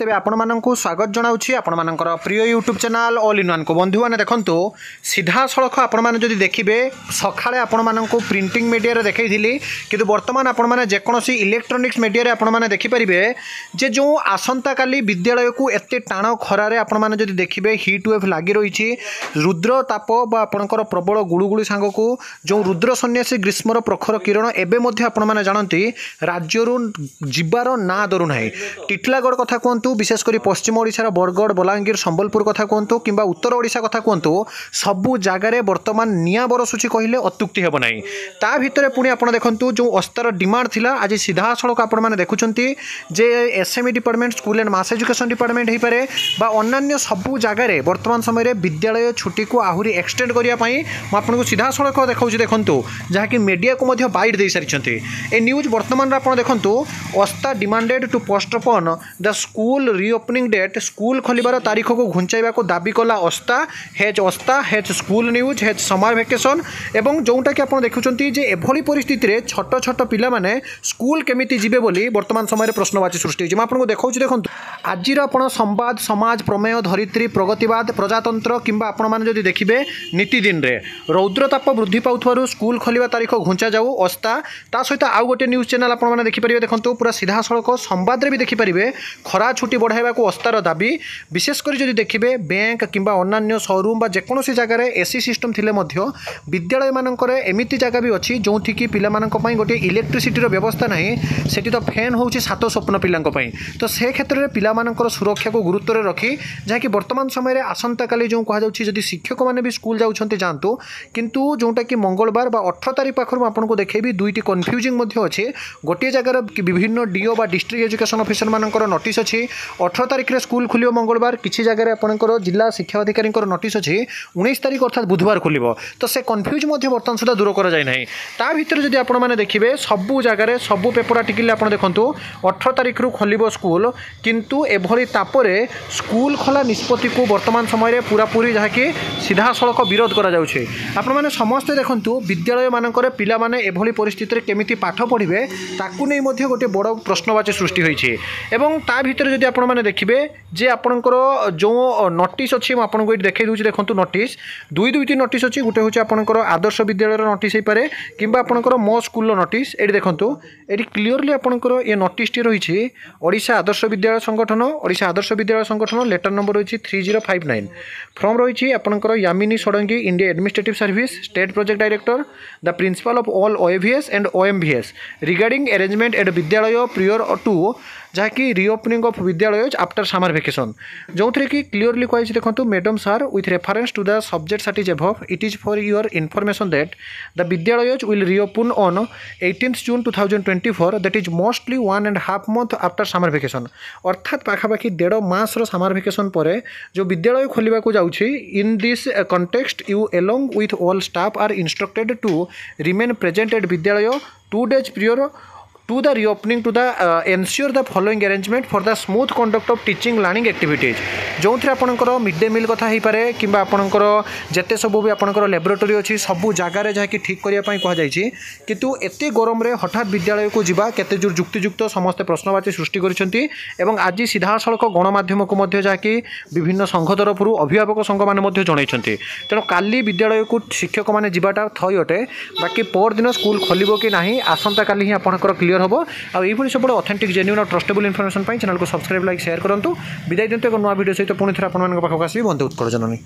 ତେବେ ଆପଣମାନଙ୍କୁ ସ୍ୱାଗତ ଜଣାଉଛି ଆପଣମାନଙ୍କର ପ୍ରିୟ ୟୁଟ୍ୟୁବ୍ ଚ୍ୟାନେଲ୍ ଅଲ୍ ଇନ୍ ୱାନ୍କୁ ବନ୍ଧୁମାନେ ଦେଖନ୍ତୁ ସିଧାସଳଖ ଆପଣମାନେ ଯଦି ଦେଖିବେ ସକାଳେ ଆପଣମାନଙ୍କୁ ପ୍ରିଣ୍ଟିଂ ମିଡ଼ିଆରେ ଦେଖାଇଥିଲି କିନ୍ତୁ ବର୍ତ୍ତମାନ ଆପଣମାନେ ଯେକୌଣସି ଇଲେକ୍ଟ୍ରୋନିକ୍ସ ମିଡ଼ିଆରେ ଆପଣମାନେ ଦେଖିପାରିବେ ଯେ ଯେଉଁ ଆସନ୍ତାକାଲି ବିଦ୍ୟାଳୟକୁ ଏତେ ଟାଣ ଖରାରେ ଆପଣମାନେ ଯଦି ଦେଖିବେ ହିଟ୍ ୱେଭ୍ ଲାଗି ରହିଛି ରୁଦ୍ର ତାପ ବା ଆପଣଙ୍କର ପ୍ରବଳ ଗୁଳୁଗୁଳି ସାଙ୍ଗକୁ ଯେଉଁ ରୁଦ୍ର ସନ୍ନ୍ୟାସୀ ଗ୍ରୀଷ୍ମର ପ୍ରଖର କିରଣ ଏବେ ମଧ୍ୟ ଆପଣମାନେ ଜାଣନ୍ତି ରାଜ୍ୟରୁ ଯିବାର ନାଁ ଧରୁନାହିଁ ଟିଟିଲାଗଡ଼ କଥା କୁହନ୍ତୁ କୁହନ୍ତୁ ବିଶେଷ କରି ପଶ୍ଚିମ ଓଡ଼ିଶାର ବରଗଡ଼ ବଲାଙ୍ଗୀର ସମ୍ବଲପୁର କଥା କୁହନ୍ତୁ କିମ୍ବା ଉତ୍ତର ଓଡ଼ିଶା କଥା କୁହନ୍ତୁ ସବୁ ଜାଗାରେ ବର୍ତ୍ତମାନ ନିଆଁ ବରସୁଛି କହିଲେ ଅତ୍ୟୁକ୍ତି ହେବ ନାହିଁ ତା ଭିତରେ ପୁଣି ଆପଣ ଦେଖନ୍ତୁ ଯେଉଁ ଅସ୍ତାର ଡିମାଣ୍ଡ ଥିଲା ଆଜି ସିଧାସଳଖ ଆପଣମାନେ ଦେଖୁଛନ୍ତି ଯେ SME department school and mass education department ହୋଇପାରେ বা অন্যান্য সবু জায়গায় বর্তমান সময়ের বিদ্যালয় ছুটিকে আহরি এক্সটেন্ড করা মু আপনার সিধাসলখ দেখাচ্ছি দেখুন যাকি মিডিয়াকে বাইট দিয়ে সারি এই নিউজ বর্তমান আপনার দেখুন OSTA demanded to postpone the school school reopening date school ଖୋଲିବାର ତାରିଖକୁ ଘୁଞ୍ଚାଇବାକୁ ଦାବି କଲା OSTA has OSTA has school news has summer vacation ଏବଂ ଯେଉଁଟାକି ଆପଣ ଦେଖୁଛନ୍ତି ଯେ ଏଭଳି ପରିସ୍ଥିତିରେ ଛୋଟ ଛୋଟ ପିଲାମାନେ ସ୍କୁଲ କେମିତି ଯିବେ ବୋଲି ବର୍ତ୍ତମାନ ସମୟରେ ପ୍ରଶ୍ନବାଚୀ ସୃଷ୍ଟି ହୋଇଛି ମୁଁ ଆପଣଙ୍କୁ ଦେଖାଉଛି ଦେଖନ୍ତୁ ଆଜିର ଆପଣ ସମ୍ବାଦ ସମାଜ ପ୍ରମେୟ ଧରିତ୍ରୀ ପ୍ରଗତିବାଦ ପ୍ରଜାତନ୍ତ୍ର କିମ୍ବା ଆପଣମାନେ ଯଦି ଦେଖିବେ ନୀତିଦିନରେ ରୌଦ୍ରତାପ ବୃଦ୍ଧି ପାଉଥିବାରୁ ସ୍କୁଲ ଖୋଲିବା ତାରିଖ ଘୁଞ୍ଚାଯାଉ ଅସ୍ତା ତା ସହିତ ଆଉ ଗୋଟିଏ ନ୍ୟୁଜ୍ ଚ୍ୟାନେଲ୍ ଆପଣମାନେ ଦେଖିପାରିବେ ଦେଖନ୍ତୁ ପୁରା ସିଧାସଳଖ ସମ୍ବାଦରେ ବି ଦେଖିପାରିବେ ଖରା ছুটি বঢ়াইবাকু অস্থার দাবি বিশেষ করে যদি দেখবে ব্যাঙ্ক কিংবা অন্যান্য শোরুম বা যেকোনসি জায়গায় এসি সিস্টম থিলে মধ্য বিদ্যালয় মানকরে এমিতি জায়গা বি অছি যোউঠি কি পিলামানক পাই গোটিয়ে ইলেকট্রিসিটির ব্যবস্থা নাই সেটি তো ফ্যান হচ্ছে সাত স্বপ্ন পিলাঙ্ক পাই তো সে ক্ষেত্রে পিলামানকর সুরক্ষাকে গুরুত্বরে রাখি যাকি বর্তমান সময়ে আসন্তকালি যে কুহযাচ্ছে যদি শিক্ষক মানে বি স্কুল যাচ্ছেন যাতে কিন্তু যেটা কি মঙ্গলবার বা অঠর তারিখ পাখর আপনার দেখেবি দুইটি কনফ্যুজিং অছে গোটিয়ে জায়গার বিভিন্ন ডিও বা ডিস্ট্রিক্ট এজুকেশন অফিসর মানুষ নোটিস অছি ଅଠର ତାରିଖରେ ସ୍କୁଲ ଖୋଲିବ ମଙ୍ଗଳବାର କିଛି ଜାଗାରେ ଆପଣଙ୍କର ଜିଲ୍ଲା ଶିକ୍ଷା ଅଧିକାରୀଙ୍କର ନୋଟିସ୍ ଅଛି ଉଣେଇଶ ତାରିଖ ଅର୍ଥାତ୍ ବୁଧବାର ଖୋଲିବ ତ ସେ କନଫ୍ୟୁଜ୍ ମଧ୍ୟ ବର୍ତ୍ତମାନ ସୁଦ୍ଧା ଦୂର କରାଯାଇ ନାହିଁ ତା ଭିତରେ ଯଦି ଆପଣମାନେ ଦେଖିବେ ସବୁ ଜାଗାରେ ସବୁ ପେପର ଆର୍ଟିକିଲ୍ରେ ଆପଣ ଦେଖନ୍ତୁ ଅଠର ତାରିଖରୁ ଖୋଲିବ ସ୍କୁଲ କିନ୍ତୁ ଏଭଳି ତାପରେ ସ୍କୁଲ ଖୋଲା ନିଷ୍ପତ୍ତିକୁ ବର୍ତ୍ତମାନ ସମୟରେ ପୁରାପୁରି ଯାହାକି ସିଧାସଳଖ ବିରୋଧ କରାଯାଉଛି ଆପଣମାନେ ସମସ୍ତେ ଦେଖନ୍ତୁ ବିଦ୍ୟାଳୟମାନଙ୍କରେ ପିଲାମାନେ ଏଭଳି ପରିସ୍ଥିତିରେ କେମିତି ପାଠ ପଢ଼ିବେ ତାକୁ ନେଇ ମଧ୍ୟ ଗୋଟିଏ ବଡ଼ ପ୍ରଶ୍ନବାଚୀ ସୃଷ୍ଟି ହୋଇଛି ଏବଂ ତା ଭିତରେ ଯଦି ଏଠି ଆପଣମାନେ ଦେଖିବେ ଯେ ଆପଣଙ୍କର ଯେଉଁ ନୋଟିସ୍ ଅଛି ମୁଁ ଆପଣଙ୍କୁ ଏଠି ଦେଖାଇ ଦେଉଛି ଦେଖନ୍ତୁ ନୋଟିସ୍ ଦୁଇ ଦୁଇଟି ନୋଟିସ୍ ଅଛି ଗୋଟେ ହେଉଛି ଆପଣଙ୍କର ଆଦର୍ଶ ବିଦ୍ୟାଳୟର ନୋଟିସ୍ ହେଇପାରେ କିମ୍ବା ଆପଣଙ୍କର ମୋ ସ୍କୁଲର ନୋଟିସ୍ ଏଠି ଦେଖନ୍ତୁ ଏଠି କ୍ଲିଅରଲି ଆପଣଙ୍କର ଏ ନୋଟିସ୍ଟି ରହିଛି ଓଡ଼ିଶା ଆଦର୍ଶ ବିଦ୍ୟାଳୟ ସଂଗଠନ ଓଡ଼ିଶା ଆଦର୍ଶ ବିଦ୍ୟାଳୟ ସଂଗଠନ ଲେଟର୍ ନମ୍ବର ରହିଛି three zero five nine from রয়েছে আপনার Yamini Sadangi India administrative service state project director the principal of all OAVS and OMVS regarding arrangement at vidyalaya prior to ଯାହାକି reopening of vidyalaya after summer vacation ଯେଉଁଥିରେ କି clearly କୁହାଯାଇଛି ଦେଖନ୍ତୁ madam sir with reference to the subject cited above it is for your information that the vidyalaya will reopen on eighteenth June two thousand twenty four that is mostly one and half month after summer vacation ଅର୍ଥାତ୍ ପାଖାପାଖି ଦେଢ଼ ମାସର ସାମର vacation ପରେ ଯେଉଁ ବିଦ୍ୟାଳୟ ଖୋଲିବାକୁ ଯାଉଛି in this context you along with all staff are instructed to remain present at vidyalaya two days prior to the reopening to the uh, ensure the following arrangement for the smooth conduct of teaching learning activities ଯେଉଁଥିରେ ଆପଣଙ୍କର mid day meal କଥା ହେଇପାରେ କିମ୍ବା ଆପଣଙ୍କର ଯେତେ ସବୁ ବି ଆପଣଙ୍କର laboratory ଅଛି ସବୁ ଜାଗାରେ ଯାହାକି ଠିକ୍ କରିବା ପାଇଁ କୁହାଯାଇଛି କିନ୍ତୁ ଏତେ ଗରମରେ ହଠାତ୍ ବିଦ୍ୟାଳୟକୁ ଯିବା କେତେ ଯୋଉ ଯୁକ୍ତିଯୁକ୍ତ ସମସ୍ତେ ପ୍ରଶ୍ନବାଚୀ ସୃଷ୍ଟି କରିଛନ୍ତି ଏବଂ ଆଜି ସିଧାସଳଖ ଗଣମାଧ୍ୟମକୁ ମଧ୍ୟ ଯାହାକି ବିଭିନ୍ନ ସଂଘ ତରଫରୁ ଅଭିଭାବକ ସଂଘମାନେ ମଧ୍ୟ ଜଣାଇଛନ୍ତି ତେଣୁ କାଲି ବିଦ୍ୟାଳୟକୁ ଶିକ୍ଷକମାନେ ଯିବାଟା ଥୟ ଅଟେ ବାକି ପରଦିନ ସ୍କୁଲ ଖୋଲିବ କି ନାହିଁ ଆସନ୍ତାକାଲି ହିଁ ଆପଣଙ୍କର କ୍ଲିଅର୍ ক্লিয়ার হব ଆଉ ଏଇଭଳି ସବୁବେଳେ ଅଥେଣ୍ଟିକ୍ ଜେନ୍ୟୁନ୍ ଆଉ ଟ୍ରଷ୍ଟେବୁଲ୍ ଇନଫର୍ମେସନ୍ ପାଇଁ ଚ୍ୟାନେଲ୍କୁ ସବସ୍କ୍ରାଇବ୍ ଲାଇକ୍ ସେୟାର କରନ୍ତୁ ବିଦାୟ ଦିଅନ୍ତୁ ଏକ ନୂଆ ଭିଡ଼ିଓ ସହିତ ପୁଣି ଥରେ ଆପଣମାନଙ୍କ ପାଖକୁ ଆସିବି ବନ୍ଧୁ ଉତ୍କଳ ଜନନୀ